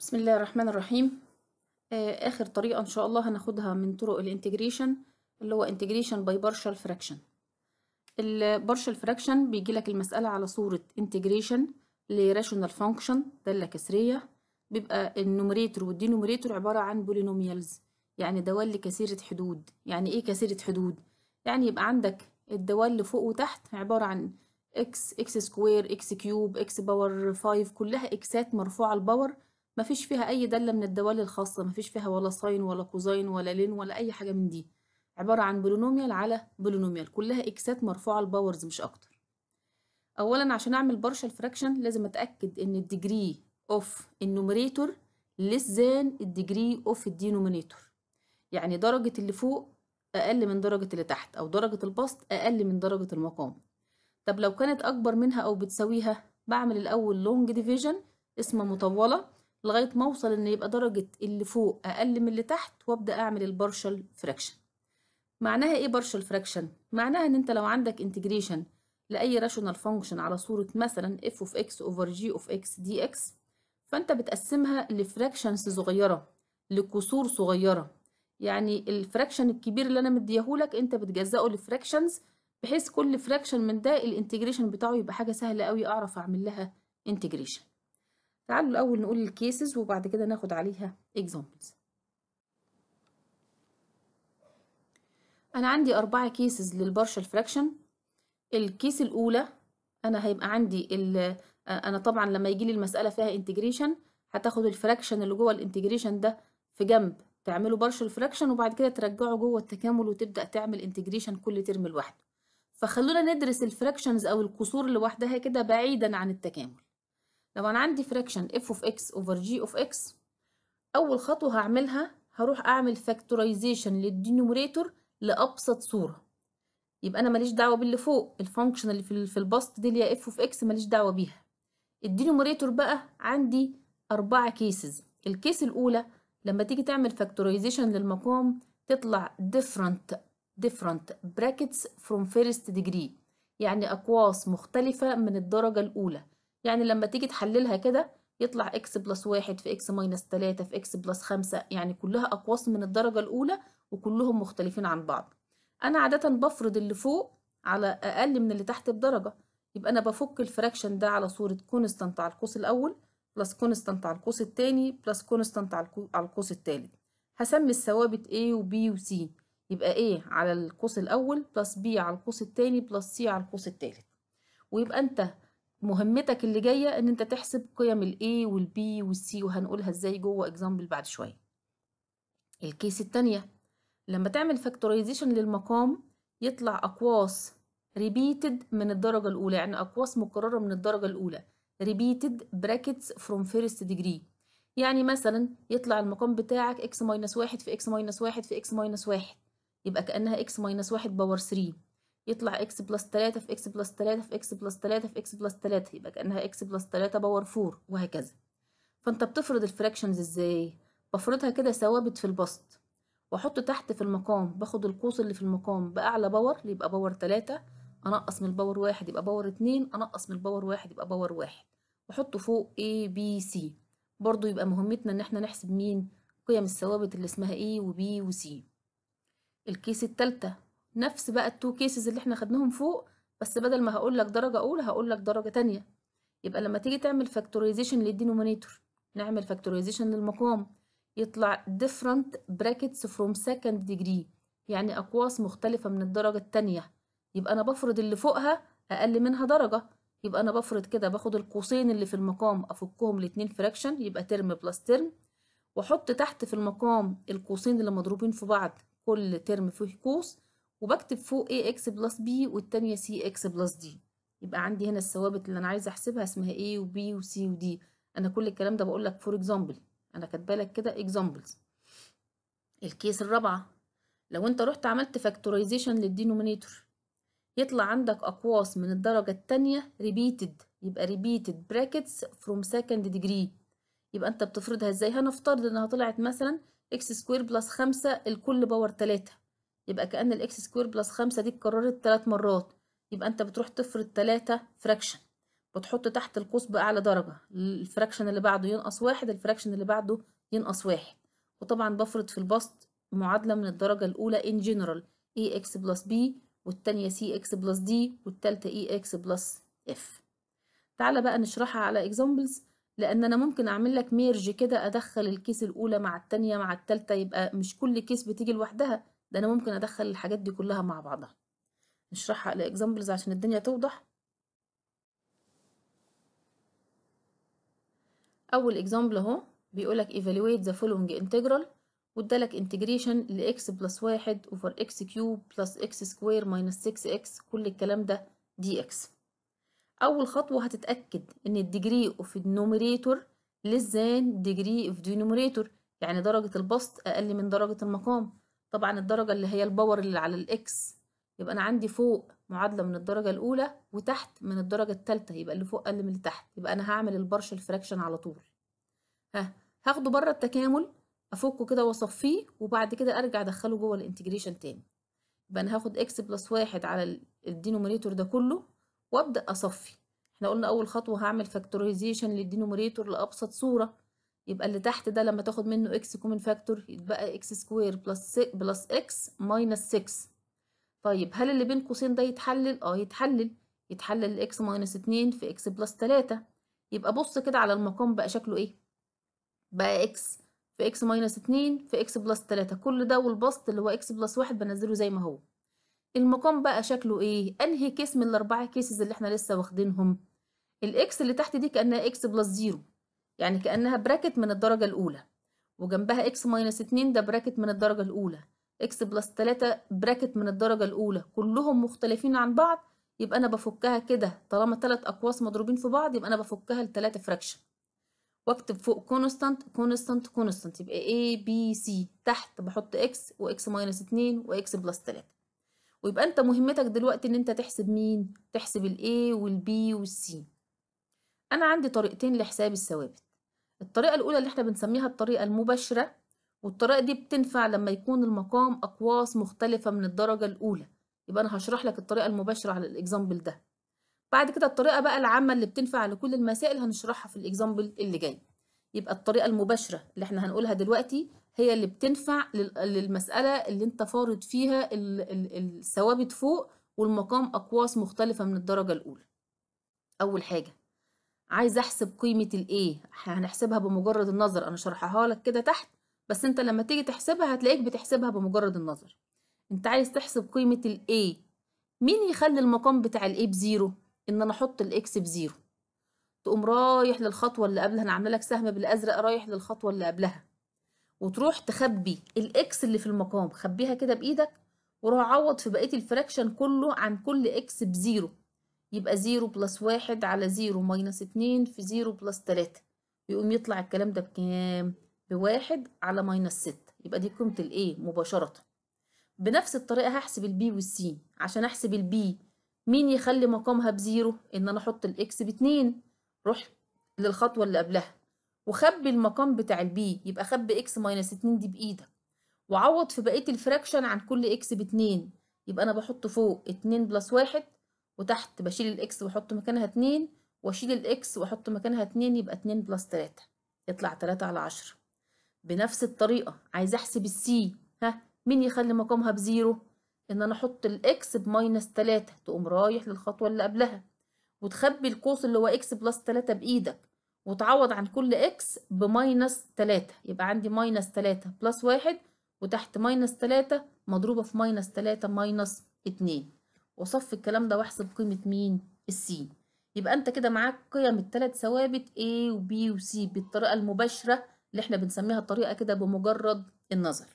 بسم الله الرحمن الرحيم آه، آخر طريقة إن شاء الله هناخدها من طرق الانتجريشن اللي هو انتجريشن باي بارشال فراكشن البارشال فراكشن بيجي لك المسألة على صورة انتجريشن لراشونال فانكشن دالة كسرية بيبقى النوميريتور والدينوميريتور عبارة عن بولينوميالز يعني دوال كثيرة حدود يعني ايه كثيرة حدود؟ يعني يبقى عندك الدوال اللي فوق وتحت عبارة عن اكس اكس سكوير اكس كيوب اكس باور 5 كلها اكسات مرفوعة الباور مفيش فيها أي دالة من الدوال الخاصة مفيش فيها ولا ساين ولا كوزاين ولا لين ولا أي حاجة من دي عبارة عن بولونوميال على بولونوميال كلها إكسات مرفوعة الباورز مش أكتر أولا عشان أعمل بارشال فراكشن لازم أتأكد إن الديجري أوف النوميريتور لس زان الديجري أوف الدينومينيتور يعني درجة اللي فوق أقل من درجة اللي تحت أو درجة البسط أقل من درجة المقام طب لو كانت أكبر منها أو بتساويها بعمل الأول لونج ديفيجن اسمه مطولة لغايه ما اوصل ان يبقى درجه اللي فوق اقل من اللي تحت وابدا اعمل البارشال فراكشن معناها ايه بارشال فراكشن معناها ان انت لو عندك انتجريشن لاي راشونال فانكشن على صوره مثلا f of x over g of x dx فانت بتقسمها لفراكشنز صغيره لكسور صغيره يعني الفراكشن الكبير اللي انا مديهولك انت بتجزأه لفراكشنز بحيث كل فراكشن من ده الانتجريشن بتاعه يبقى حاجه سهله قوي اعرف اعمل لها انتجريشن تعالوا الأول نقول الكيسز وبعد كده ناخد عليها examples أنا عندي أربعة كيسز للبارشل فراكشن الكيس الأولى أنا هيبقى عندي أنا طبعا لما يجي لي المسألة فيها انتجريشن هتاخد الفراكشن اللي جوه الانتجريشن ده في جنب تعمله بارشل فراكشن وبعد كده ترجعه جوه التكامل وتبدأ تعمل انتجريشن كل ترم لوحده فخلونا ندرس الفراكشنز أو القصور لوحدها كده بعيدا عن التكامل لو انا عندي فراكشن اف اوف اكس اوفر جي اوف اكس اول خطوه هعملها هروح اعمل فاكتورايزيشن للدينوميريتور لابسط صوره يبقى انا ماليش دعوه باللي فوق الفانكشن اللي في البسط دي اللي هي اف اوف اكس ماليش دعوه بيها الدينوميريتور بقى عندي أربعة كيسز الكيس الأولى لما تيجي تعمل فاكتورايزيشن للمقام تطلع different different brackets from first degree يعني أقواس مختلفة من الدرجة الأولى يعني لما تيجي تحللها كده يطلع اكس بلس واحد في اكس ماينس تلاتة في اكس بلس خمسة يعني كلها اقواس من الدرجة الاولى وكلهم مختلفين عن بعض انا عادة بفرض اللي فوق على اقل من اللي تحت بدرجة يبقى انا بفك الفراكشن ده على صورة كونستانت على القوس الاول بلس كونستانت على القوس التاني بلس كونستانت على القوس التالت هسمي الثوابت A و B و C يبقى A على القوس الأول بلس B على القوس التاني بلس C على القوس التالت ويبقى أنت مهمتك اللي جايه ان انت تحسب قيم A B وال C وهنقولها ازاي جوه اكزامبل بعد شويه الكيس التانية لما تعمل فاكتورايزيشن للمقام يطلع اقواس ريبيتد من الدرجه الاولى يعني اقواس مكرره من الدرجه الاولى ريبيتد براكتس فروم فيرست ديجري يعني مثلا يطلع المقام بتاعك x-1 في x-1 في x-1 يبقى كانها x x-1 باور 3 يطلع اكس بلس 3 في اكس بلس 3 في اكس بلس 3 في اكس بلس 3 يبقى كأنها اكس بلس 3 باور 4 وهكذا فانت بتفرض الفراكشنز ازاي بفرضها كده ثوابت في البسط واحط تحت في المقام باخد القوس اللي في المقام باعلى باور يبقى باور 3 انقص من الباور 1 يبقى باور 2 انقص من الباور 1 يبقى باور 1 واحطه فوق A B C برضو يبقى مهمتنا ان احنا نحسب مين قيم الثوابت اللي اسمها A و B و C الكيس الثالثة نفس بقى التو كيسز اللي احنا خدناهم فوق بس بدل ما هقول لك درجه اولى هقول لك درجه تانية يبقى لما تيجي تعمل فاكتورايزيشن للدينومينيتور نعمل فاكتورايزيشن للمقام يطلع different brackets from second degree يعني أقواس مختلفة من الدرجة التانية يبقى أنا بفرض اللي فوقها أقل منها درجة يبقى أنا بفرض كده باخد القوسين اللي في المقام أفكهم لاتنين فراكشن يبقى ترم بلس ترم وأحط تحت في المقام القوسين اللي مضروبين في بعض كل ترم فيه قوس وبكتب فوق اكس بلس b والتانية اكس بلس d يبقى عندي هنا الثوابت اللي انا عايزه احسبها اسمها a وبي وسي ودي انا كل الكلام ده بقول لك فور اكزامبل انا كاتبه لك كده اكزامبلز الكيس الرابعه لو انت رحت عملت فاكتورايزيشن للدينومينيتور يطلع عندك اقواس من الدرجه الثانيه ريبيتد يبقى ريبيتد براكتس فروم سكند ديجري يبقى انت بتفرضها ازاي هنفترض انها طلعت مثلا اكس سكوير بلس 5 الكل باور 3 يبقى كأن الإكس سكوير بلس خمسة دي اتكررت تلات مرات يبقى أنت بتروح تفرد تلاتة فراكشن وتحط تحت القوس بأعلى درجة الفراكشن اللي بعده ينقص واحد الفراكشن اللي بعده ينقص واحد وطبعا بفرض في البسط معادلة من الدرجة الأولى إن جنرال إي إكس بلس بي والتانية سي إكس بلس دي والتالتة إي إكس بلس إف تعالى بقى نشرحها على إكزامبلز لأن أنا ممكن أعمل لك ميرج كده أدخل الكيس الأولى مع التانية مع التالتة يبقى مش كل كيس بتيجي لوحدها ده انا ممكن ادخل الحاجات دي كلها مع بعضها نشرحها لاكزامبلز عشان الدنيا توضح اول اكزامبل اهو بيقولك evaluate the following integral وادالك انتجريشن x بلس واحد اوفر x كيوب بلس x سكوير ماينس 6 x كل الكلام ده دي اول خطوه هتتاكد ان الديجري اوف النوميريتور لزان ديجري اوف denominator يعني درجه البسط اقل من درجه المقام طبعا الدرجة اللي هي الباور اللي على الإكس يبقى أنا عندي فوق معادلة من الدرجة الأولى وتحت من الدرجة التالتة يبقى اللي فوق أقل من اللي تحت يبقى أنا هعمل البارشل فراكشن على طول ها هاخده بره التكامل أفكه كده وأصفيه وبعد كده أرجع أدخله جوه الانتجريشن تاني يبقى أنا هاخد إكس بلس واحد على الدينومينيتور ده كله وأبدأ أصفي احنا قلنا أول خطوة هعمل فاكتوريزيشن للدينومينيتور لأبسط صورة يبقى اللي تحت ده لما تاخد منه اكس كومن فاكتور يتبقى اكس سكوير بلس بلس اكس ماينس 6 طيب هل اللي بين قوسين ده يتحلل اه يتحلل يتحلل الاكس ماينس 2 في اكس بلس 3 يبقى بص كده على المقام بقى شكله ايه بقى اكس في اكس ماينس 2 في اكس بلس 3 كل ده والبسط اللي هو اكس بلس 1 بنزله زي ما هو المقام بقى شكله ايه انهي كيس من الاربعه كيسز اللي احنا لسه واخدينهم الاكس اللي تحت دي كانها اكس بلس 0 يعني كأنها براكت من الدرجة الأولى وجنبها إكس ماينس اتنين ده براكت من الدرجة الأولى إكس بلس تلاتة براكت من الدرجة الأولى كلهم مختلفين عن بعض يبقى أنا بفكها كده طالما تلات أقواس مضروبين في بعض يبقى أنا بفكها لتلاتة فراكشن واكتب فوق كونستانت كونستانت كونستانت يبقى A B C تحت بحط X وإكس ماينس اتنين وإكس بلس تلاتة ويبقى انت مهمتك دلوقتي ان انت تحسب مين تحسب b والبي والسي انا عندي طريقتين لحساب الثوابت الطريقة الأولى اللي احنا بنسميها الطريقة المباشرة والطريقة دي بتنفع لما يكون المقام أقواس مختلفة من الدرجة الأولى يبقى أنا هشرح لك الطريقة المباشرة على الإكزامبل ده بعد كده الطريقة بقى العامة اللي بتنفع لكل المسائل هنشرحها في الإكزامبل اللي جاي يبقى الطريقة المباشرة اللي احنا هنقولها دلوقتي هي اللي بتنفع للمسألة اللي انت فارض فيها الثوابت فوق والمقام أقواس مختلفة من الدرجة الأولى أول حاجة عايزه احسب قيمه الايه هنحسبها بمجرد النظر انا شرحها لك كده تحت بس انت لما تيجي تحسبها هتلاقيك بتحسبها بمجرد النظر انت عايز تحسب قيمه الايه مين يخلي المقام بتاع الايه بزيرو ان انا احط الاكس بزيرو تقوم رايح للخطوه اللي قبلها انا عامله لك سهم بالازرق رايح للخطوه اللي قبلها وتروح تخبي الاكس اللي في المقام خبيها كده بايدك وروح عوض في بقيه الفراكشن كله عن كل اكس بزيرو يبقى زيرو بلس واحد على زيرو ماينس اتنين في زيرو بلس تلاتة يقوم يطلع الكلام ده بكام بواحد على ماينس ستة يبقى دي قيمة A مباشرة بنفس الطريقة هحسب والـ C عشان احسب B مين يخلي مقامها بزيرو ان انا احط X باتنين روح للخطوة اللي قبلها وخبي المقام بتاع B يبقى خبي اكس ماينس اتنين دي بايدك وعوض في بقية الفراكشن عن كل اكس باتنين يبقى انا بحط فوق اتنين بلس واحد وتحت بشيل الاكس واحط مكانها اتنين واشيل الاكس واحط مكانها اتنين يبقى اتنين بلس تلاتة يطلع تلاتة على عشرة بنفس الطريقة عايزة احسب السي ها مين يخلي مقامها بزيرو ان انا احط الاكس بماينس تلاتة تقوم رايح للخطوة اللي قبلها وتخبي القوس اللي هو اكس بلس تلاتة بايدك وتعوض عن كل اكس بماينس تلاتة يبقى عندي ماينس تلاتة بلس واحد وتحت ماينس تلاتة مضروبة في ماينس تلاتة ماينس اتنين واصفي الكلام ده واحسب قيمه مين السين يبقى انت كده معاك قيم التلات ثوابت A و B و C بالطريقه المباشره اللي احنا بنسميها الطريقه كده بمجرد النظر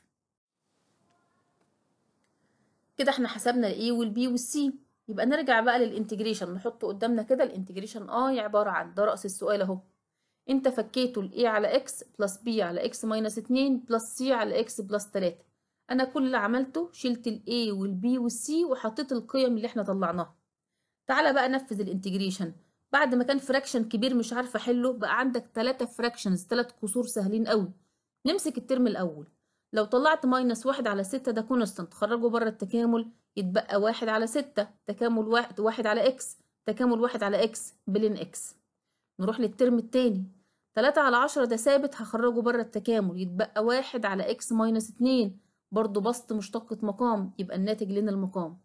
كده احنا حسبنا الـ A والـ B والـ C يبقى نرجع بقى للانتجريشن نحط قدامنا كده الانتجريشن اي آه عباره عن ده راس السؤال اهو انت فكيته ال A على x بلس B على x ماينس 2 بلس C على x بلس 3 انا كل اللي عملته شلت A B وال C وحطيت القيم اللي احنا طلعناها تعالى بقى نفذ الانتجريشن بعد ما كان فراكشن كبير مش عارفه احله بقى عندك 3 فراكشنز 3 كسور سهلين قوي نمسك الترم الاول لو طلعت ماينس واحد على ستة ده كونستنت خرجه بره التكامل يتبقى واحد على ستة تكامل واحد, واحد على اكس تكامل واحد على اكس بلين اكس نروح للترم التاني تلاتة على عشرة ده ثابت هخرجه بره التكامل يتبقى واحد على اكس ماينس اتنين برضو بسط مشتقة مقام يبقى الناتج لنا المقام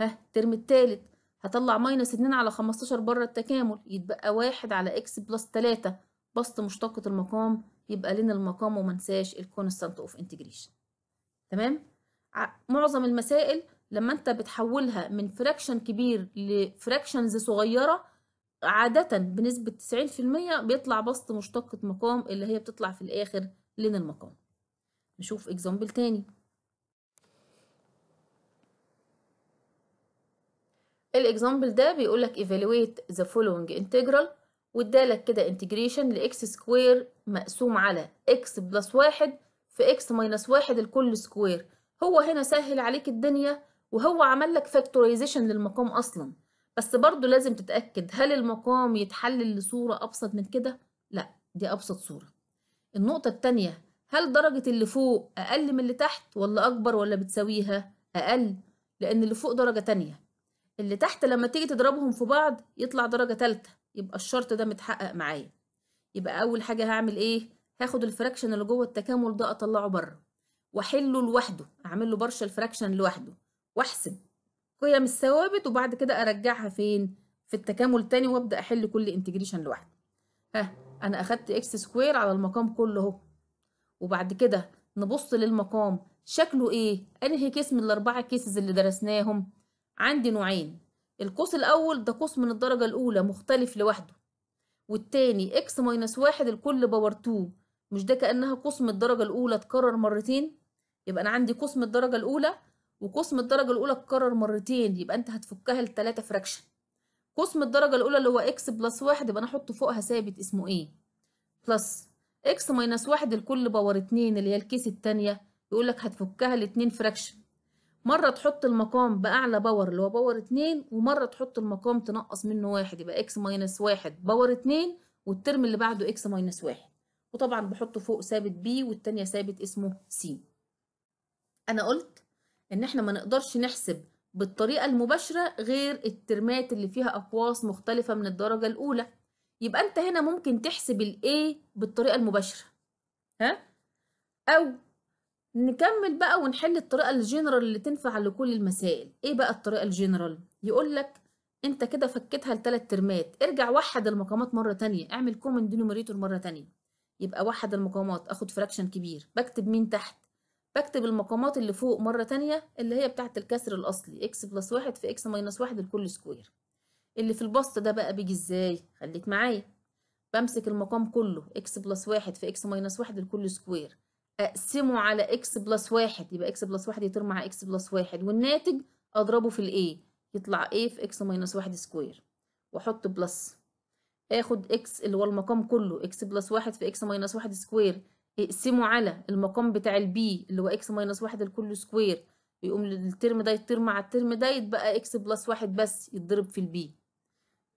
ها الترم التالت هطلع ماينس اتنين على خمستاشر بره التكامل يتبقى واحد على اكس بلس تلاتة بسط مشتقة المقام يبقى لنا المقام ومنساش الكونستانت اوف انتجريشن تمام معظم المسائل لما انت بتحولها من فراكشن كبير لفراكشنز صغيره عاده بنسبه تسعين في المية بيطلع بسط مشتقه مقام اللي هي بتطلع في الاخر لين المقام نشوف اكزامبل تاني الاكزامبل ده بيقول لك evaluate the following integral وادالك كده انتجريشن لاكس سكوير مقسوم على اكس بلس واحد في اكس ماينس واحد الكل سكوير هو هنا سهل عليك الدنيا وهو عمل لك فاكتورايزيشن للمقام اصلا بس برضو لازم تتاكد هل المقام يتحلل لصوره ابسط من كده لا دي ابسط صوره النقطه الثانيه هل درجه اللي فوق اقل من اللي تحت ولا اكبر ولا بتساويها اقل لان اللي فوق درجه تانية اللي تحت لما تيجي تضربهم في بعض يطلع درجة تالتة يبقى الشرط ده متحقق معايا يبقى أول حاجة هعمل إيه؟ هاخد الفراكشن اللي جوه التكامل ده أطلعه بره وأحله لوحده أعمل له برشا الفراكشن لوحده وأحسب قيم الثوابت وبعد كده أرجعها فين؟ في التكامل تاني وأبدأ أحل كل انتجريشن لوحده ها أنا أخدت إكس سكوير على المقام كله أهو وبعد كده نبص للمقام شكله إيه؟ أنهي كيس من الأربعة كيسز اللي درسناهم؟ عندي نوعين القوس الأول ده قوس من الدرجة الأولى مختلف لوحده والتاني إكس ماينس واحد الكل باور تو مش ده كأنها قوس من الدرجة الأولى اتكرر مرتين يبقى أنا عندي قوس من الدرجة الأولى وقوس من الدرجة الأولى اتكرر مرتين يبقى أنت هتفكها لتلاتة فراكشن قوس من الدرجة الأولى اللي هو إكس بلس واحد يبقى أنا أحط فوقها ثابت اسمه إيه بلس إكس ماينس واحد الكل باور اتنين اللي هي الكيس التانية يقولك هتفكها لاتنين فراكشن مرة تحط المقام بأعلى باور اللي هو باور اتنين ومرة تحط المقام تنقص منه واحد يبقى اكس ماينس واحد باور اتنين والترم اللي بعده اكس ماينس واحد وطبعا بحطه فوق ثابت بي والتانية ثابت اسمه سي أنا قلت إن احنا ما نقدرش نحسب بالطريقة المباشرة غير الترمات اللي فيها أقواس مختلفة من الدرجة الأولى يبقى أنت هنا ممكن تحسب الاي A بالطريقة المباشرة ها أو نكمل بقى ونحل الطريقة الجنرال اللي تنفع لكل المسائل ايه بقى الطريقة الجنرال يقول لك انت كده فكتها لثلاث ترمات ارجع وحد المقامات مرة تانية اعمل كومن دينوميريتور مرة تانية يبقى وحد المقامات اخد فراكشن كبير بكتب مين تحت بكتب المقامات اللي فوق مرة تانية اللي هي بتاعة الكسر الأصلي x بلس واحد في x ماينس واحد لكل سكوير اللي في البسط ده بقى بيجي ازاي خليك معايا بمسك المقام كله x بلس واحد في x ماينس واحد لكل سكوير اقسمه على اكس بلس واحد يبقى اكس بلس واحد يطير مع اكس بلس واحد والناتج اضربه في الاي يطلع ايه في اكس ماينس واحد سكوير واحط بلس اخد اكس اللي هو المقام كله اكس بلس واحد في اكس ماينس واحد سكوير اقسمه على المقام بتاع البي اللي هو اكس ماينس واحد الكل سكوير يقوم الترم ده يطير مع الترم ده يتبقى اكس بلس واحد بس يتضرب في البي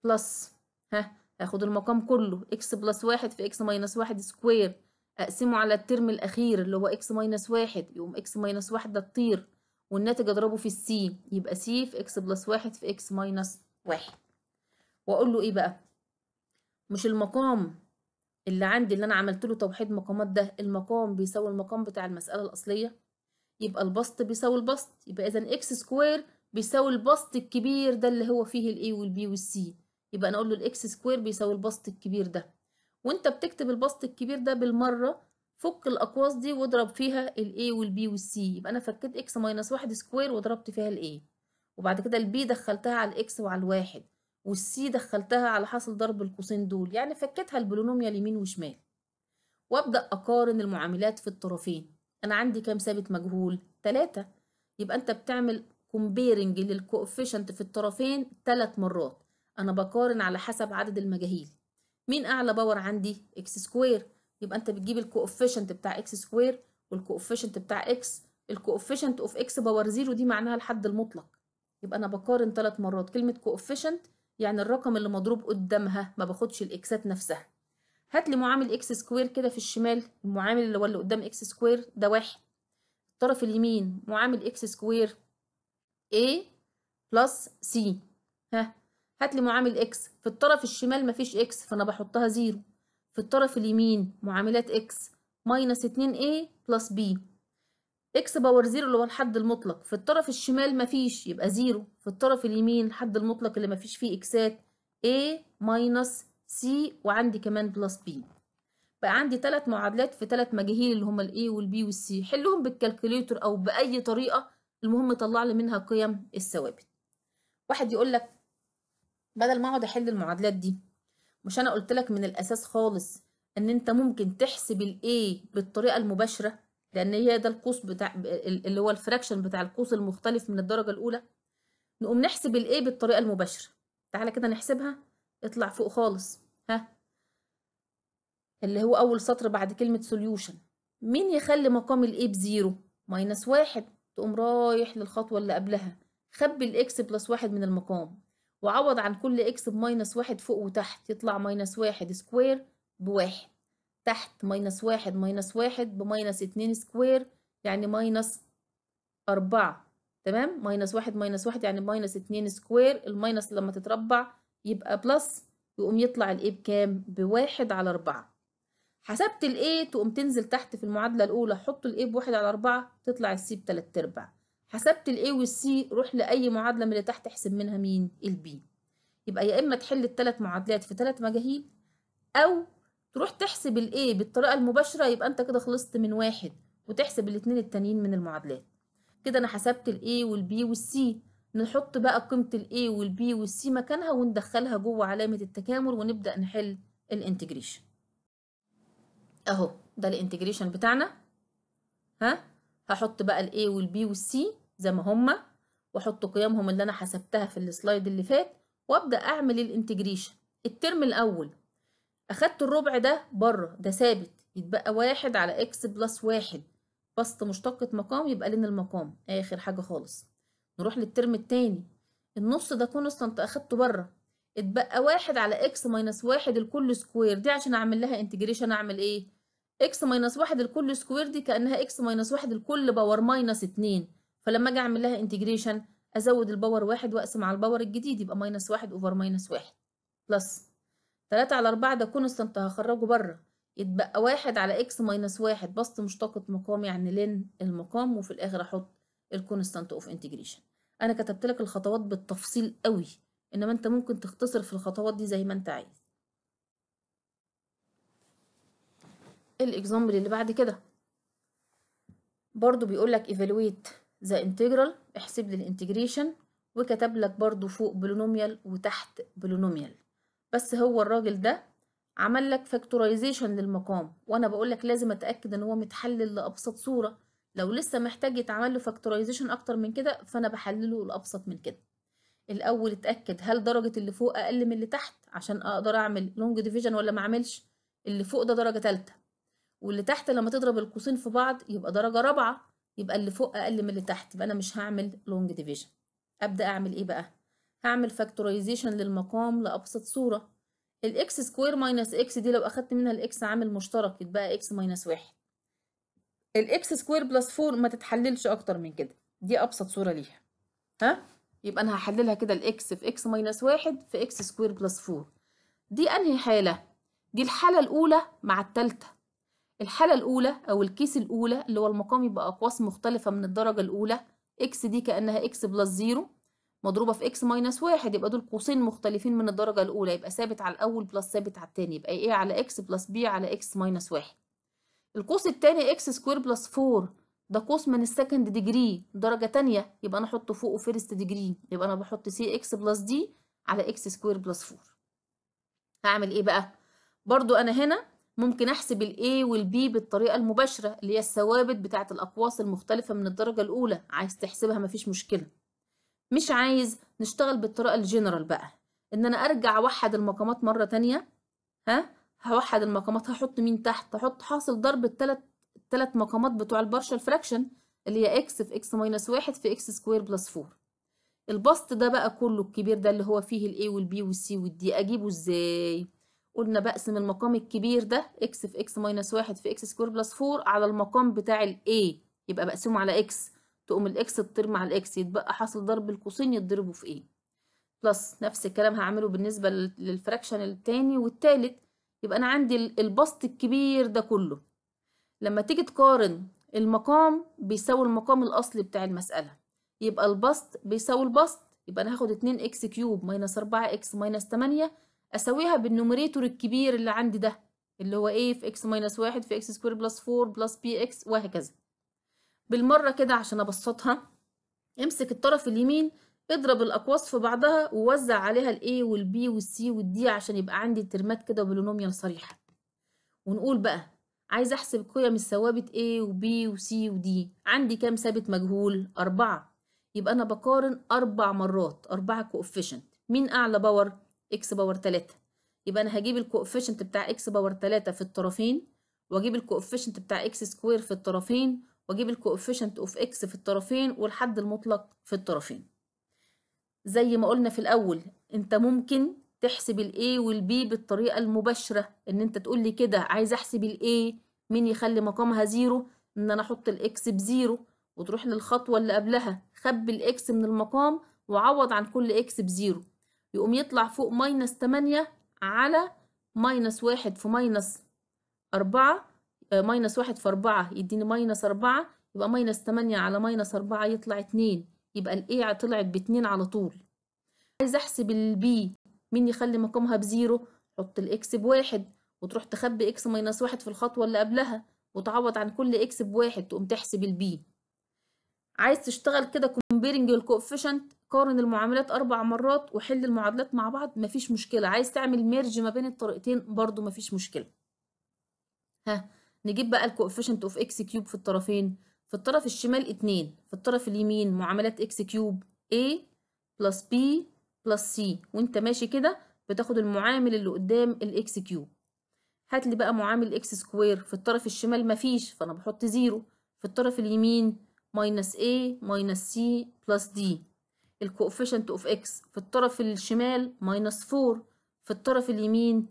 بلس ها هاخد المقام كله اكس بلس واحد في اكس ماينس واحد سكوير اقسمه على الترم الاخير اللي هو اكس ماينس واحد يقوم اكس ماينس واحد ده تطير والناتج اضربه في السي يبقى سي في اكس بلس واحد في اكس ماينس واحد واقول له ايه بقى مش المقام اللي عندي اللي انا عملت له توحيد مقامات ده المقام بيساوي المقام بتاع المساله الاصليه يبقى البسط بيساوي البسط يبقى اذا اكس سكوير بيساوي البسط الكبير ده اللي هو فيه الاي والبي والسي يبقى انا اقول له الاكس سكوير بيساوي البسط الكبير ده وانت بتكتب البسط الكبير ده بالمرة فك الأقواس دي واضرب فيها ال A وال B وال C يبقى أنا فكيت x ماينس واحد سكوير وضربت فيها ال A وبعد كده ال B دخلتها على الإكس وعلى الواحد والسي دخلتها على حاصل ضرب القوسين دول يعني فكيتها البولينوميال يمين وشمال وابدا اقارن المعاملات في الطرفين انا عندي كام ثابت مجهول 3 يبقى انت بتعمل كومبيرنج للكوفيشنت في الطرفين تلات مرات انا بقارن على حسب عدد المجاهيل مين اعلى باور عندي اكس سكوير يبقى انت بتجيب الكوفيشنت بتاع اكس سكوير والكوفيشنت بتاع اكس الكوفيشنت اوف اكس باور زيرو دي معناها الحد المطلق يبقى انا بقارن ثلاث مرات كلمه كوفيشنت يعني الرقم اللي مضروب قدامها ما باخدش الاكسات نفسها هات لي معامل اكس سكوير كده في الشمال المعامل اللي هو اللي قدام اكس سكوير ده واحد الطرف اليمين معامل اكس سكوير a بلس c ها هات لي معامل اكس في الطرف الشمال مفيش اكس فانا بحطها زيرو في الطرف اليمين معاملات اكس ماينس اتنين اي بلس بي اكس باور زيرو اللي هو الحد المطلق في الطرف الشمال مفيش يبقى زيرو في الطرف اليمين الحد المطلق اللي مفيش فيه اكسات اي ماينس سي وعندي كمان بلس بي بقى عندي ثلاث معادلات في ثلاث مجاهيل اللي هما الاي والبي والسي حلهم بالكالكوليتر او باي طريقه المهم طلع لي منها قيم الثوابت واحد يقول لك بدل ما اقعد احل المعادلات دي مش انا قلت لك من الاساس خالص ان انت ممكن تحسب الاي بالطريقه المباشره لان هي ده القوس بتاع اللي هو الفراكشن بتاع القوس المختلف من الدرجه الاولى نقوم نحسب الاي بالطريقه المباشره تعالى كده نحسبها اطلع فوق خالص ها اللي هو اول سطر بعد كلمه سوليوشن مين يخلي مقام الاي بزيرو ماينس واحد تقوم رايح للخطوه اللي قبلها خبي الاكس بلس واحد من المقام وعوض عن كل اكس بماينس واحد فوق وتحت يطلع ماينس واحد سكوير بواحد تحت ماينس واحد ماينس واحد بماينس اتنين سكوير يعني ماينس أربعة تمام ماينس واحد ماينس واحد يعني ماينس اتنين سكوير الماينس لما تتربع يبقى بلس يقوم يطلع الايه بكام بواحد على أربعة حسبت الايه تقوم تنزل تحت في المعادلة الأولى حط الايه بواحد على أربعة تطلع السي بتلات أرباع حسبت الـ A والـ C روح لاي معادله من اللي تحت احسب منها مين الـ B يبقى يا اما تحل التلات معادلات في تلات مجاهيل او تروح تحسب الـ A بالطريقه المباشره يبقى انت كده خلصت من واحد وتحسب الاتنين التانيين من المعادلات كده انا حسبت الـ A والـ B والـ C نحط بقى قيمه الـ A والـ B والـ C مكانها وندخلها جوه علامه التكامل ونبدا نحل الانتجريشن اهو ده الانتجريشن بتاعنا ها هحط بقى الـ A والـ B والـ C زي ما هما واحط قيمهم اللي انا حسبتها في السلايد اللي فات وابدا اعمل الانتجريشن الترم الاول اخدت الربع ده بره ده ثابت يتبقى واحد على اكس بلس واحد بسط مشتقة مقام يبقى لنا المقام اخر حاجة خالص نروح للترم التاني النص ده كونستانت اخدته بره اتبقى واحد على اكس ماينس واحد الكل سكوير دي عشان اعمل لها انتجريشن اعمل ايه اكس ماينس واحد الكل سكوير دي كانها اكس ماينس واحد الكل باور ماينس اتنين فلما اجي اعمل لها انتجريشن ازود الباور واحد واقسم على الباور الجديد يبقى ماينس واحد اوفر ماينس واحد بلس تلاتة على أربعة ده كونستنت هخرجه بره يتبقى واحد على اكس ماينس واحد بسط مشتقة مقام يعني لين المقام وفي الآخر أحط الكونستنت اوف انتجريشن أنا كتبت لك الخطوات بالتفصيل قوي إنما أنت ممكن تختصر في الخطوات دي زي ما أنت عايز الإكزامبل اللي بعد كده برضو بيقول لك evaluate ذا انتجرال احسب لي الانتجريشن وكتب لك برضو فوق بولينوميال وتحت بولينوميال بس هو الراجل ده عمل لك فاكتورايزيشن للمقام وانا بقول لك لازم اتاكد ان هو متحلل لابسط صوره لو لسه محتاج يتعمل له فاكتورايزيشن اكتر من كده فانا بحلله لابسط من كده الاول اتاكد هل درجه اللي فوق اقل من اللي تحت عشان اقدر اعمل لونج ديفيجن ولا ما اعملش اللي فوق ده درجه ثالثه واللي تحت لما تضرب القوسين في بعض يبقى درجه رابعه يبقى اللي فوق اقل من اللي تحت يبقى انا مش هعمل لونج ديفيجن ابدا اعمل ايه بقى هعمل فاكتورايزيشن للمقام لابسط صوره الاكس سكوير ماينس اكس دي لو اخدت منها الاكس عامل مشترك يتبقى اكس ماينس واحد الاكس سكوير بلس 4 ما تتحللش اكتر من كده دي ابسط صوره ليها ها يبقى انا هحللها كده الاكس في اكس ماينس واحد في اكس سكوير بلس 4 دي انهي حاله دي الحاله الاولى مع الثالثه الحالة الأولى أو الكيس الأولى اللي هو المقام يبقى أقواس مختلفة من الدرجة الأولى إكس دي كأنها إكس بلس زيرو مضروبة في إكس ماينس واحد يبقى دول قوسين مختلفين من الدرجة الأولى يبقى ثابت على الأول بلس ثابت على التاني يبقى إيه على إكس بلس بي على إكس ماينس واحد القوس التاني إكس سكوير بلس فور ده قوس من السكند ديجري درجة تانية يبقى أنا أحطه فوقه فيرست ديجري يبقى أنا بحط سي إكس بلس دي على إكس سكوير بلس فور هعمل إيه بقى؟ برضو أنا هنا ممكن أحسب الـ A والـ B بالطريقة المباشرة اللي هي الثوابت بتاعة الأقواس المختلفة من الدرجة الأولى عايز تحسبها مفيش مشكلة مش عايز نشتغل بالطريقة الجنرال بقى إن أنا أرجع أوحد المقامات مرة تانية ها هوحد المقامات هحط مين تحت هحط حاصل ضرب التلات التلات مقامات بتوع البارشال فراكشن اللي هي اكس في اكس ماينس واحد في اكس سكوير بلس فور البسط ده بقى كله الكبير ده اللي هو فيه الـ والـ والبي والسي والدي اجيبه ازاي قلنا بقسم المقام الكبير ده اكس في اكس ماينس واحد في اكس سكوير بلس 4 على المقام بتاع الاي يبقى بقسمه على اكس تقوم الاكس تطير مع الاكس يتبقى حاصل ضرب القوسين يتضربوا في ايه بلس نفس الكلام هعمله بالنسبة للفراكشن التاني والتالت يبقى أنا عندي البسط الكبير ده كله لما تيجي تقارن المقام بيساوي المقام الأصلي بتاع المسألة يبقى البسط بيساوي البسط يبقى أنا هاخد 2 اكس كيوب ماينس 4 اكس ماينس 8 اسويها بالنومريتور الكبير اللي عندي ده اللي هو ايه في اكس ماينس واحد في اكس سكوير بلس 4 بلس بي اكس وهكذا بالمرة كده عشان ابسطها امسك الطرف اليمين اضرب الاقواس في بعضها ووزع عليها الاي والبي والسي والدي عشان يبقى عندي ترمات كده بولينوميال صريحة ونقول بقى عايز احسب قيم الثوابت A و B و C و عندي كام ثابت مجهول أربعة يبقى أنا بقارن أربع مرات أربعة كوفيشنت مين أعلى باور اكس باور 3 يبقى انا هجيب الكوفيشنت بتاع اكس باور 3 في الطرفين واجيب الكوفيشنت بتاع اكس سكوير في الطرفين واجيب الكوفيشنت اوف اكس في الطرفين والحد المطلق في الطرفين زي ما قلنا في الاول انت ممكن تحسب الاي والبي بالطريقه المباشره ان انت تقول لي كده عايز احسب الاي مين يخلي مقامها زيرو ان انا احط الاكس بزيرو وتروح للخطوه اللي قبلها خبي الاكس من المقام وعوض عن كل اكس بزيرو يقوم يطلع فوق ماينس تمانية على ماينس واحد في ماينس أربعة آه، ماينس واحد في أربعة يديني ماينس أربعة يبقى ماينس تمانية على ماينس أربعة يطلع اتنين يبقى الـ A طلعت باتنين على طول عايز احسب الـ B مين يخلي مقامها بزيرو حط الـ X بواحد وتروح تخبي اكس ماينس واحد في الخطوة اللي قبلها وتعوض عن كل اكس بواحد تقوم تحسب الـ B عايز تشتغل كده كومبيرنج الكوفيشنت قارن المعاملات أربع مرات وحل المعادلات مع بعض مفيش مشكلة عايز تعمل ميرج ما بين الطريقتين برضو مفيش مشكلة ها نجيب بقى الكوفيشنت اوف اكس كيوب في الطرفين في الطرف الشمال اتنين في الطرف اليمين معاملات اكس كيوب a بلس b بلس c وانت ماشي كده بتاخد المعامل اللي قدام الاكس كيوب هات لي بقى معامل اكس سكوير في الطرف الشمال مفيش فانا بحط زيرو في الطرف اليمين ماينس a ماينس c بلس d الكوفيشنت اوف اكس في الطرف الشمال ماينس 4 في الطرف اليمين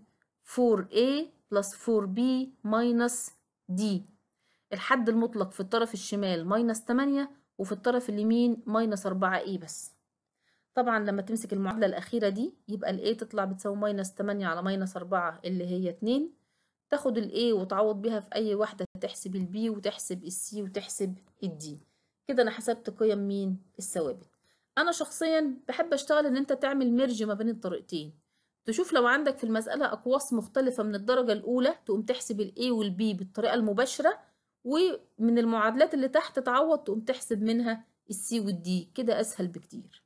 4a بلس 4b ماينس d الحد المطلق في الطرف الشمال ماينس 8 وفي الطرف اليمين ماينس 4a بس طبعا لما تمسك المعادلة الأخيرة دي يبقى الاي تطلع بتساوي ماينس 8 على ماينس 4 اللي هي 2 تاخد الاي وتعوض بيها في أي واحدة تحسب البي وتحسب السي وتحسب الدي كده أنا حسبت قيم مين الثوابت انا شخصيا بحب اشتغل ان انت تعمل ميرج ما بين الطريقتين تشوف لو عندك في المسألة أقواس مختلفة من الدرجة الأولى تقوم تحسب الاي A B بالطريقة المباشرة ومن المعادلات اللي تحت تعوض تقوم تحسب منها السي C D كده أسهل بكتير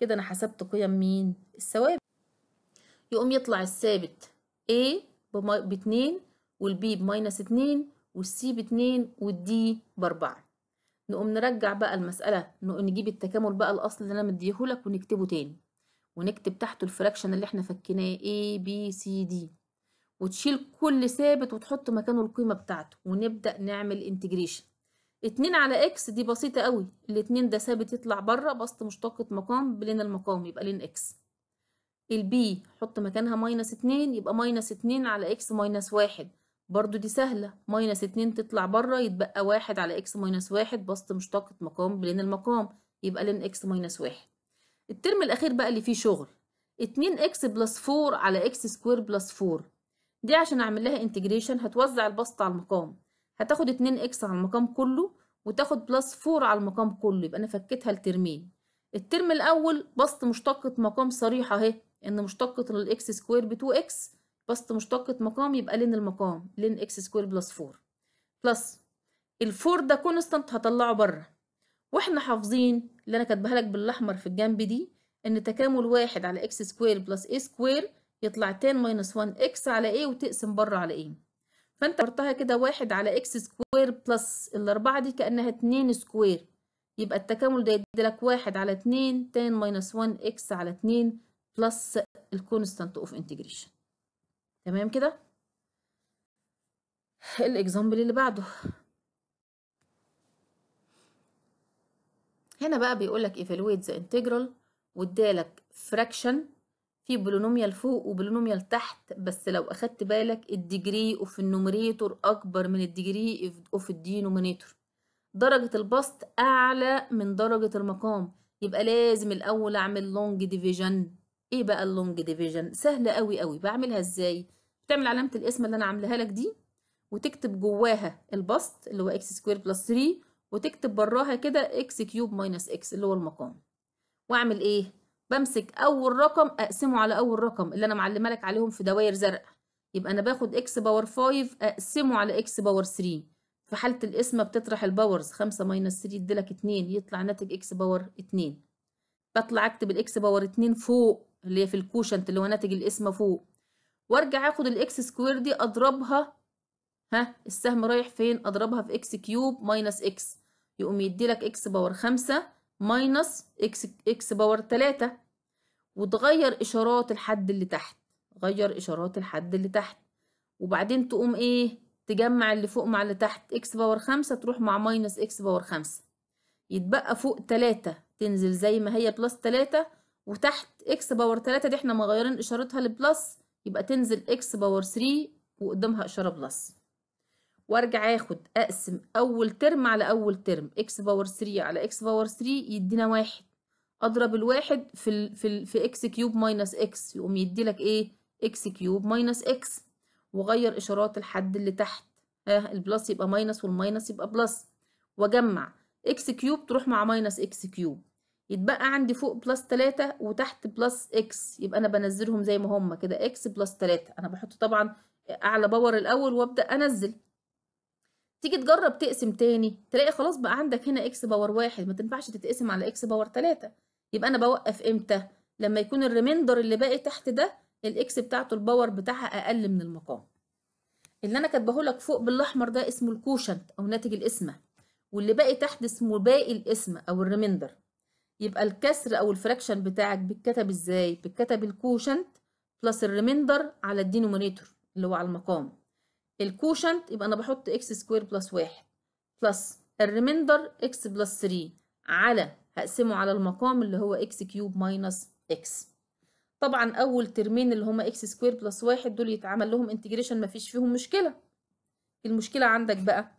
كده أنا حسبت قيم مين؟ الثوابت يقوم يطلع الثابت A ب 2 B ب اتنين والسي باتنين والدي بأربعة نقوم نرجع بقى المسألة نجيب التكامل بقى الأصل اللي أنا مديهولك ونكتبه تاني ونكتب تحته الفراكشن اللي احنا فكناه A B C D وتشيل كل ثابت وتحط مكانه القيمة بتاعته ونبدأ نعمل انتجريشن اتنين على اكس دي بسيطة قوي الاتنين ده ثابت يطلع بره بسط مشتقة مقام بلين المقام يبقى لين اكس البي حط مكانها ماينس اتنين يبقى ماينس اتنين على اكس ماينس واحد برضو دي سهلة ماينس اتنين تطلع بره يتبقى واحد على اكس ماينس واحد بسط مشتقة مقام بلين المقام يبقى لين اكس ماينس واحد الترم الأخير بقى اللي فيه شغل اتنين اكس بلس فور على اكس سكوير بلس فور دي عشان اعمل لها انتجريشن هتوزع البسط على المقام هتاخد اتنين اكس على المقام كله وتاخد بلس فور على المقام كله يبقى انا فكيتها لترمين الترم الاول بسط مشتقة مقام صريحة اهي ان مشتقة الاكس سكوير بتو اكس بسط مشتقة مقام يبقى لين المقام لين اكس سكوير بلس 4 بلس الفور ده كونستانت هطلعه بره واحنا حافظين اللي انا كاتبها لك بالاحمر في الجنب دي ان تكامل واحد على اكس سكوير بلس اي سكوير يطلع تان ماينس 1 اكس على ايه وتقسم بره على ايه فانت قرتها كده واحد على اكس سكوير بلس الاربعه دي كانها 2 سكوير يبقى التكامل ده يديلك واحد على 2 تان ماينس 1 اكس على 2 بلس الكونستانت اوف انتجريشن تمام كده الاكزامبل اللي بعده هنا بقى بيقولك evaluate the integral وادالك fraction في بولينوميال فوق وبولينوميال تحت بس لو اخدت بالك الديجري اوف النومريتور اكبر من الديجري اوف الدينومينيتور درجة البسط اعلى من درجة المقام يبقى لازم الاول اعمل لونج ديفيجن ايه بقى اللونج ديفيجن سهلة قوي قوي بعملها ازاي بتعمل علامة القسمة اللي أنا عاملاها لك دي وتكتب جواها البسط اللي هو اكس سكوير بلس 3 وتكتب براها كده اكس كيوب ماينس اكس اللي هو المقام واعمل ايه بمسك اول رقم اقسمه على اول رقم اللي انا معلمه لك عليهم في دواير زرق يبقى انا باخد اكس باور 5 اقسمه على اكس باور 3 في حاله القسمه بتطرح الباورز 5 ماينس 3 يديلك 2 يطلع ناتج اكس باور 2 بطلع اكتب الاكس باور 2 فوق اللي هي في الكوشنت اللي هو ناتج القسمه فوق وارجع اخد الاكس سكوير دي اضربها ها السهم رايح فين اضربها في اكس كيوب ماينس اكس يقوم يديلك اكس باور خمسة ماينس اكس اكس باور تلاتة وتغير اشارات الحد اللي تحت غير اشارات الحد اللي تحت وبعدين تقوم ايه تجمع اللي فوق مع اللي تحت اكس باور خمسة تروح مع ماينس اكس باور خمسة يتبقى فوق تلاتة تنزل زي ما هي بلس تلاتة وتحت اكس باور تلاتة دي احنا مغيرين اشارتها لبلس يبقى تنزل اكس باور 3 وقدامها اشاره بلس وارجع اخد اقسم اول ترم على اول ترم اكس باور 3 على اكس باور 3 يدينا واحد اضرب الواحد في الـ في الـ في اكس كيوب ماينس اكس يقوم يدي لك ايه اكس كيوب ماينس اكس وغير اشارات الحد اللي تحت ها البلس يبقى ماينس والماينس يبقى بلس واجمع اكس كيوب تروح مع ماينس اكس كيوب يتبقى عندي فوق بلس 3 وتحت بلس اكس يبقى انا بنزلهم زي ما هم كده اكس بلس 3 انا بحط طبعا اعلى باور الاول وابدا انزل تيجي تجرب تقسم تاني تلاقي خلاص بقى عندك هنا اكس باور واحد ما تنفعش تتقسم على اكس باور 3 يبقى انا بوقف امتى لما يكون الريميندر اللي باقي تحت ده الاكس بتاعته الباور بتاعها اقل من المقام اللي انا كاتباه لك فوق بالاحمر ده اسمه الكوشنت او ناتج القسمه واللي باقي تحت اسمه باقي القسمه او الريميندر يبقى الكسر او الفراكشن بتاعك بيتكتب ازاي بيتكتب الكوشنت بلس الريميندر على الدينومينيتور اللي هو على المقام الكوشنت يبقى انا بحط اكس سكوير بلس واحد بلس الريميندر اكس بلس 3 على هقسمه على المقام اللي هو اكس كيوب ماينس اكس طبعا اول ترمين اللي هما اكس سكوير بلس واحد دول يتعمل لهم انتجريشن مفيش فيهم مشكله المشكله عندك بقى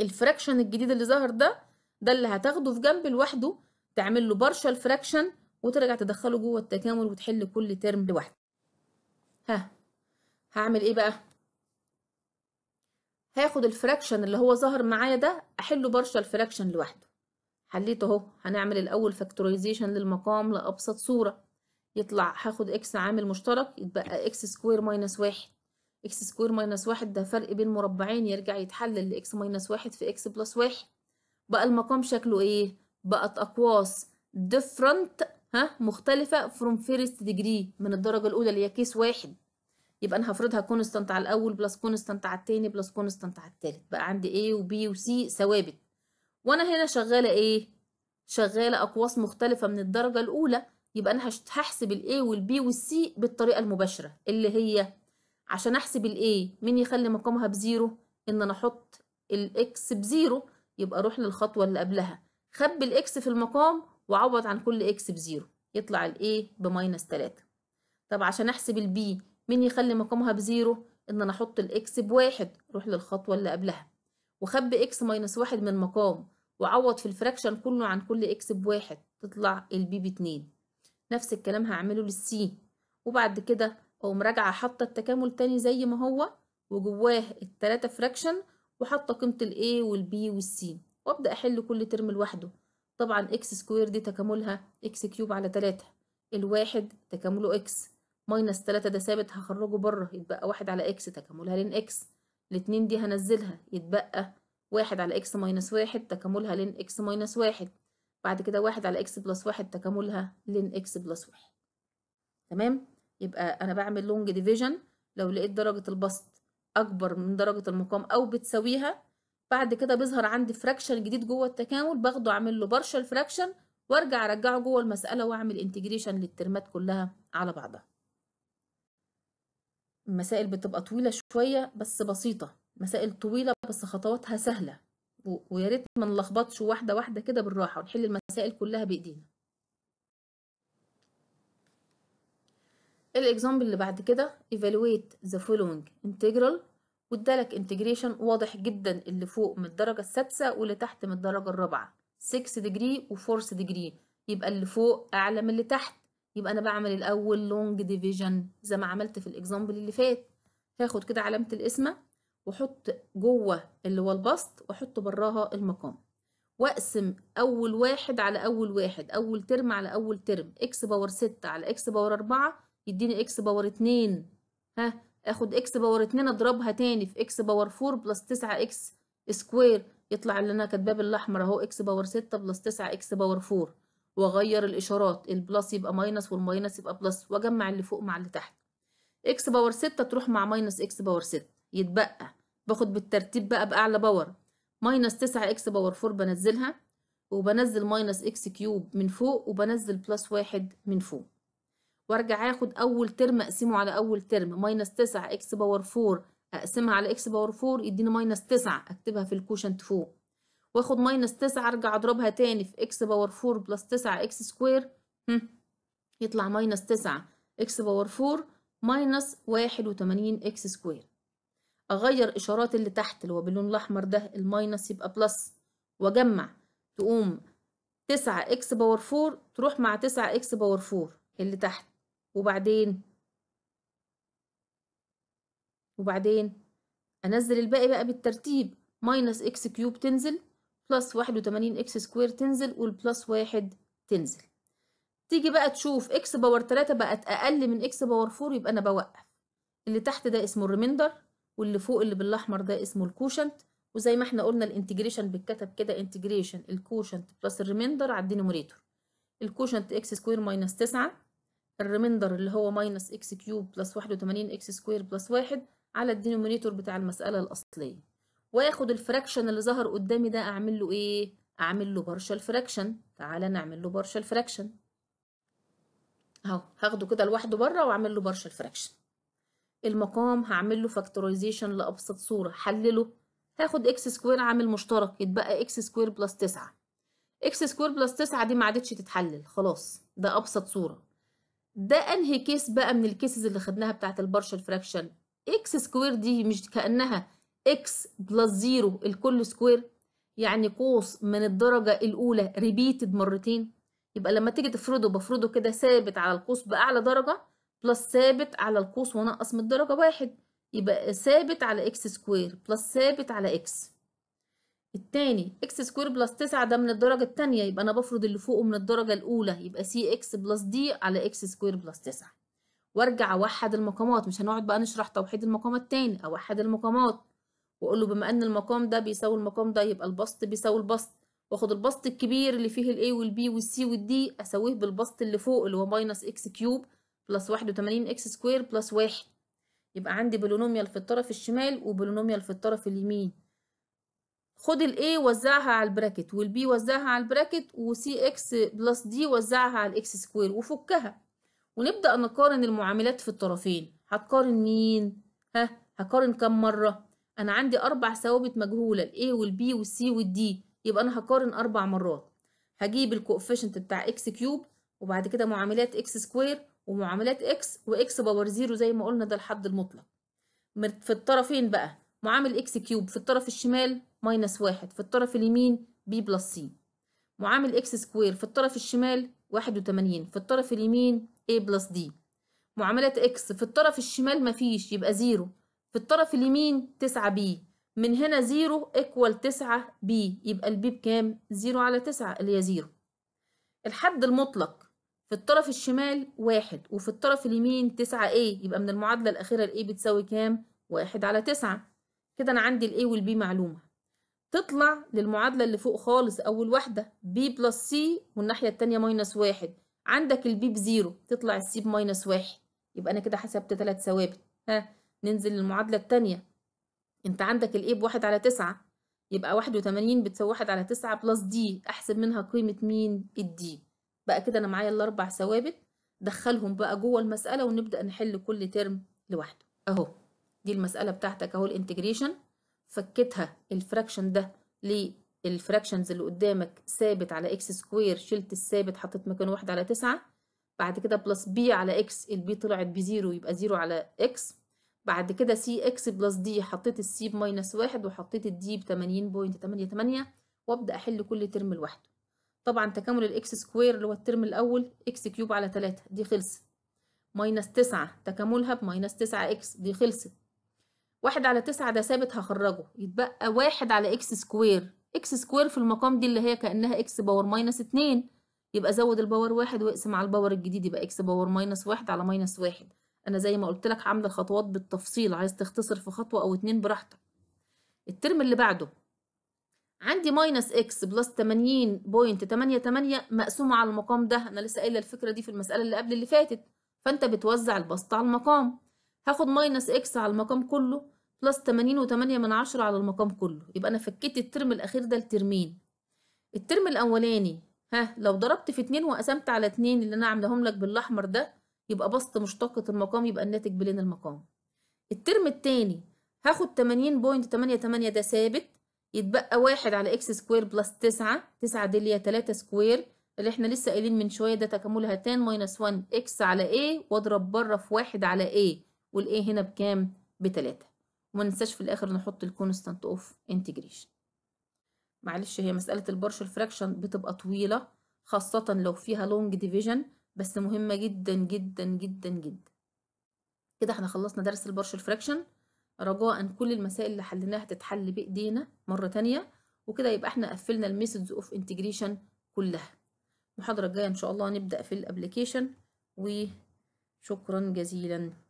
الفراكشن الجديد اللي ظهر ده ده اللي هتاخده في جنب لوحده تعمل له بارشال فراكشن وترجع تدخله جوه التكامل وتحل كل ترم لوحده ها هعمل ايه بقى هاخد الفراكشن اللي هو ظهر معايا ده احله بارشال فراكشن لوحده حليته اهو هنعمل الاول فاكتورايزيشن للمقام لابسط صوره يطلع هاخد اكس عامل مشترك يتبقى اكس سكوير ماينس واحد اكس سكوير ماينس واحد ده فرق بين مربعين يرجع يتحلل لاكس ماينس واحد في اكس بلس واحد بقى المقام شكله ايه بقت أقواس different ها مختلفة from first degree من الدرجة الأولى اللي هي كيس واحد يبقى أنا هفرضها كونستانت على الأول بلس كونستانت على التاني بلس كونستانت على التالت بقى عندي A وB وC ثوابت وأنا هنا شغالة إيه؟ شغالة أقواس مختلفة من الدرجة الأولى يبقى أنا هحسب ال A وال B وال C بالطريقة المباشرة اللي هي عشان أحسب ال A مين يخلي مقامها بزيرو؟ إن أنا أحط الإكس بزيرو يبقى X بزيرو يبقي للخطوة اللي قبلها خبي الاكس في المقام وعوض عن كل اكس بزيرو يطلع الاي بماينس 3 طب عشان احسب البي مين يخلي مقامها بزيرو ان انا احط الاكس بواحد روح للخطوه اللي قبلها وخبي اكس ماينس واحد من مقام وعوض في الفراكشن كله عن كل اكس بواحد تطلع البي باتنين نفس الكلام هعمله للسي وبعد كده اقوم راجعه حاطه التكامل تاني زي ما هو وجواه التلاتة فراكشن وحاطه قيمه الاي والبي والسي وابدأ احل كل ترم لوحده طبعا اكس سكوير دي تكاملها اكس كيوب على 3 الواحد تكامله اكس ماينس 3 ده ثابت هخرجه بره يتبقى واحد على اكس تكاملها لين اكس الاتنين دي هنزلها يتبقى واحد على اكس ماينس واحد تكاملها لين اكس ماينس واحد بعد كده واحد على اكس بلس واحد تكاملها لين اكس بلس واحد تمام يبقى انا بعمل لونج ديفيجن لو لقيت درجة البسط اكبر من درجة المقام او بتساويها بعد كده بيظهر عندي فراكشن جديد جوه التكامل باخده اعمل له بارشال فراكشن وارجع ارجعه جوه المساله واعمل انتجريشن للترمات كلها على بعضها المسائل بتبقى طويله شويه بس بسيطه مسائل طويله بس خطواتها سهله ويا ريت ما نلخبطش واحده واحده كده بالراحه ونحل المسائل كلها بايدينا الاكزامبل اللي بعد كده evaluate the following integral وادالك انتجريشن واضح جدا اللي فوق من الدرجة السادسة واللي تحت من الدرجة الرابعة 6 ديجري و4 ديجري يبقى اللي فوق أعلى من اللي تحت يبقى أنا بعمل الأول لونج ديفيجن زي ما عملت في الإكزامبل اللي فات هاخد كده علامة القسمة وأحط جوه اللي هو البسط وأحط براها المقام وأقسم أول واحد على أول واحد أول ترم على أول ترم إكس باور 6 على إكس باور 4 يديني إكس باور 2 ها اخد اكس باور اتنين اضربها تاني في اكس باور فور بلس تسعة اكس سكوير يطلع اللي انا كاتباه بالاحمر اهو اكس باور ستة بلس تسعة اكس باور فور واغير الاشارات البلس يبقى ماينس والماينس يبقى بلس واجمع اللي فوق مع اللي تحت اكس باور ستة تروح مع ماينس اكس باور ستة يتبقى باخد بالترتيب بقى باعلى باور ماينس تسعة اكس باور فور بنزلها وبنزل ماينس اكس كيوب من فوق وبنزل بلس واحد من فوق وارجع اخد اول ترم اقسمه على اول ترم ماينس 9 اكس باور 4 اقسمها على اكس باور 4 يديني ماينس 9 اكتبها في الكوشنت فوق واخد ماينس 9 ارجع اضربها تاني في اكس باور 4 بلس 9 اكس سكوير يطلع ماينس 9 اكس باور 4 ماينس 81 اكس سكوير اغير اشارات اللي تحت اللي هو باللون الاحمر ده الماينس يبقى بلس واجمع تقوم 9 اكس باور 4 تروح مع 9 اكس باور 4 اللي تحت وبعدين وبعدين انزل الباقي بقى بالترتيب ماينس اكس كيوب تنزل بلس واحد وتمانين اكس سكوير تنزل والبلس واحد تنزل تيجي بقى تشوف اكس باور تلاتة بقت اقل من اكس باور فور يبقى انا بوقف اللي تحت ده اسمه الريميندر واللي فوق اللي بالاحمر ده اسمه الكوشنت وزي ما احنا قلنا الانتجريشن بيتكتب كده انتجريشن الكوشنت بلس الريميندر على الدينوميريتور الكوشنت اكس سكوير ماينس تسعه الريميندر اللي هو ماينس اكس كيوب بلس واحد وتمانين اكس سكوير بلس واحد على الدينومينيتور بتاع المسألة الأصلية واخد الفراكشن اللي ظهر قدامي ده اعمل له ايه؟ اعمل له بارشال فراكشن تعالى نعمل له بارشال فراكشن اهو هاخده كده لوحده بره واعمل له بارشال فراكشن المقام هعمل له فاكتورايزيشن لأبسط صورة حلله هاخد اكس سكوير عامل مشترك يتبقى اكس سكوير بلس تسعة اكس سكوير بلس تسعة دي ما عادتش تتحلل خلاص ده أبسط صورة ده انهي كيس بقى من الكيسز اللي خدناها بتاعت البارشل فراكشن اكس سكوير دي مش كانها اكس بلس زيرو الكل سكوير يعني قوس من الدرجه الاولى ريبيتد مرتين يبقى لما تيجي تفرضه بفرضه كده ثابت على القوس باعلى درجه بلس ثابت على القوس ونقص من الدرجه واحد يبقى ثابت على اكس سكوير بلس ثابت على اكس التاني اكس سكوير بلس 9 ده من الدرجة التانية يبقى أنا بفرض اللي فوقه من الدرجة الأولى يبقى سي اكس بلس دي على اكس سكوير بلس 9 وارجع اوحد المقامات مش هنقعد بقى نشرح توحيد المقامات تاني اوحد المقامات واقول له بما ان المقام ده بيساوي المقام ده يبقى البسط بيساوي البسط واخد البسط الكبير اللي فيه الاي والبي والسي والدي اسويه بالبسط اللي فوق اللي هو ماينس اكس كيوب بلس واحد وتمانين اكس سكوير بلس واحد يبقى عندي بولينوميال في الطرف الشمال وبولينوميال في الطرف اليمين خد A وزعها على البراكت B وزعها على البراكت C X بلس D وزعها على الاكس سكوير وفكها ونبدأ نقارن المعاملات في الطرفين هتقارن مين؟ ها هقارن كم مرة؟ أنا عندي أربع ثوابت مجهولة ال A وال B وال C وال D يبقى أنا هقارن أربع مرات هجيب الكوفيشنت بتاع إكس كيوب وبعد كده معاملات إكس سكوير ومعاملات إكس وإكس باور زيرو زي ما قلنا ده الحد المطلق في الطرفين بقى معامل اكس كيوب في الطرف الشمال ماينس واحد في الطرف اليمين بي بلس سي معامل اكس سكوير في الطرف الشمال واحد وتمانين في الطرف اليمين a بلس دي معاملات اكس في الطرف الشمال مفيش يبقى زيرو في الطرف اليمين تسعة بي من هنا زيرو ايكوال تسعة بي يبقى البي بكام زيرو على تسعة اللي هي زيرو الحد المطلق في الطرف الشمال واحد وفي الطرف اليمين تسعة a يبقى من المعادلة الأخيرة ال a بتساوي كام واحد على تسعة كده انا عندي الاي والبي معلومه تطلع للمعادله اللي فوق خالص اول واحده بي بلس سي والناحيه الثانيه ماينس واحد عندك البي بزيرو تطلع السي بماينس واحد يبقى انا كده حسبت ثلاث ثوابت ها ننزل للمعادله الثانيه انت عندك الاي بواحد على تسعة يبقى واحد وتمانين بتساوي واحد على تسعة بلس دي احسب منها قيمه مين الدي بقى كده انا معايا الاربع ثوابت دخلهم بقى جوه المساله ونبدا نحل كل ترم لوحده اهو دي المسألة بتاعتك اهو الانتجريشن فكتها الفراكشن ده للفراكشنز اللي قدامك ثابت على اكس سكوير شلت الثابت حطيت مكان واحد على تسعة بعد كده بلس بي على اكس البي طلعت بزيرو يبقى زيرو على اكس بعد كده سي اكس بلس دي حطيت السي بماينس واحد وحطيت الدي بتمانين بوينت تمانية تمانية وابدأ احل كل ترم لوحده طبعا تكامل الاكس سكوير اللي هو الترم الاول اكس كيوب على تلاتة دي خلصت ماينس تسعة تكاملها بماينس تسعة اكس دي خلصت واحد على تسعة ده ثابت هخرجه يتبقى واحد على اكس سكوير اكس سكوير في المقام دي اللي هي كأنها اكس باور ماينس اتنين يبقى زود الباور واحد واقسم على الباور الجديد يبقى اكس باور ماينس واحد على ماينس واحد انا زي ما قلت لك عامله الخطوات بالتفصيل عايز تختصر في خطوه او اتنين براحتك الترم اللي بعده عندي ماينس اكس بلس تمانين بوينت تمانية تمانية مقسومه على المقام ده انا لسه قايله الفكره دي في المساله اللي قبل اللي فاتت فانت بتوزع البسط على المقام هاخد ماينس اكس على المقام كله بلس تمانين وتمانية من عشرة على المقام كله يبقى أنا فكيت الترم الأخير ده لترمين الترم الأولاني ها لو ضربت في اتنين وقسمت على اتنين اللي أنا عاملاهم لك بالأحمر ده يبقى بسط مشتقة المقام يبقى الناتج بلين المقام الترم التاني هاخد تمانين بوينت تمانية تمانية ده ثابت يتبقى واحد على اكس سكوير بلس تسعة تسعة دي اللي هي تلاتة سكوير اللي احنا لسه قايلين من شوية ده تكاملها تان ماينس وان اكس على ايه واضرب بره في واحد على ايه والايه هنا بكام بتلاتة وما ننساش في الاخر نحط الكونستانت اوف انتجريشن معلش هي مسألة البارشل فراكشن بتبقى طويلة خاصة لو فيها لونج ديفيجن بس مهمة جدا جدا جدا جدا كده احنا خلصنا درس البارشل فراكشن رجاء كل المسائل اللي حليناها تتحل بايدينا مرة تانية وكده يبقى احنا قفلنا الميثودز اوف انتجريشن كلها المحاضرة الجاية ان شاء الله نبدأ في الابليكيشن وشكرا جزيلا